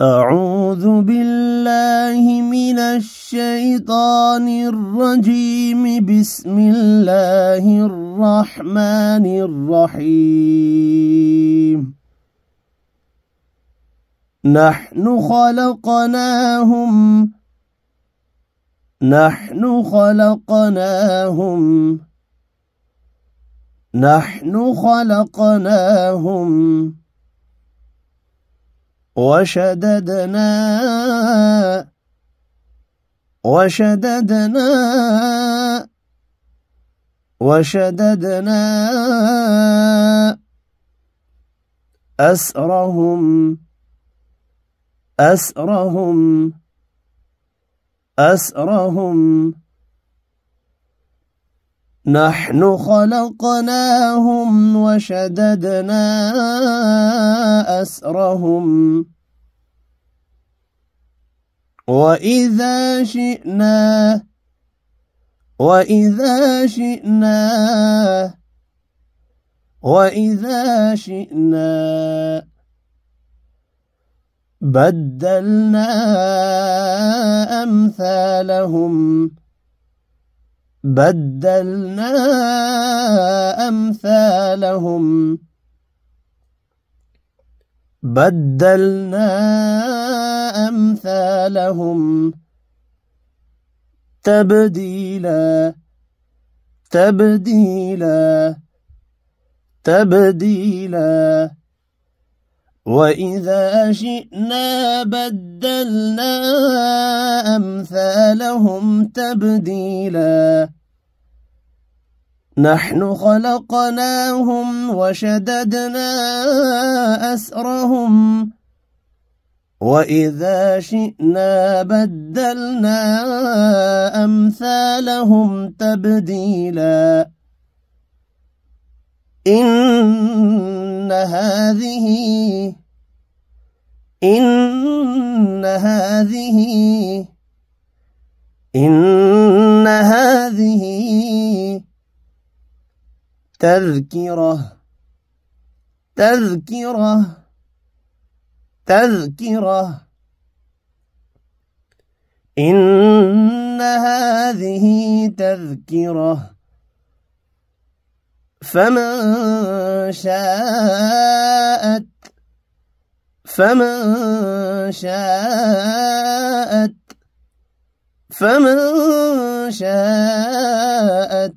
أعوذ بالله من الشيطان الرجيم بسم الله الرحمن الرحيم نحن خلقناهم نحن خلقناهم نحن خلقناهم وشددنا وشددنا وشددنا أسرهم أسرهم أسرهم نحن خلقناهم وشددنا أسرهم وإذا شئنا وإذا شئنا وإذا شئنا بدلنا أمثالهم بدلنا أمثالهم بدلنا أمثالهم تبديلا تبديلا تبديلا وَإِذَا شِئْنَا بَدَّلْنَا أَمْثَالَهُمْ تَبْدِيلًا نَحْنُ خَلَقْنَاهُمْ وَشَدَدْنَا أَسْرَهُمْ وَإِذَا شِئْنَا بَدَّلْنَا أَمْثَالَهُمْ تَبْدِيلًا إن هذه إن هذه إن هذه تذكرة تذكرة تذكرة إن هذه تذكرة فمن شاءت فمن شاءت فمن شاءت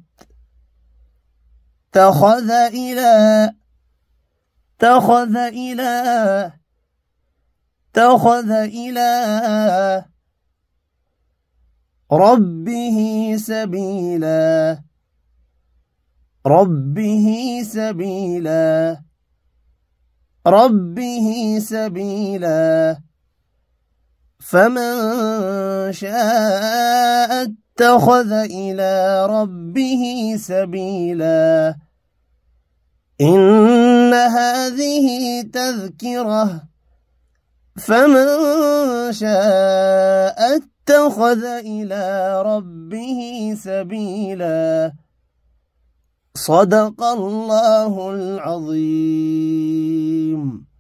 تخذ إلى تخذ إلى تخذ إلى ربه سبيلاً ربه سبيلا ربه سبيلا فمن شاء اتخذ إلى ربه سبيلا إن هذه تذكرة فمن شاء اتخذ إلى ربه سبيلاً صدق الله العظيم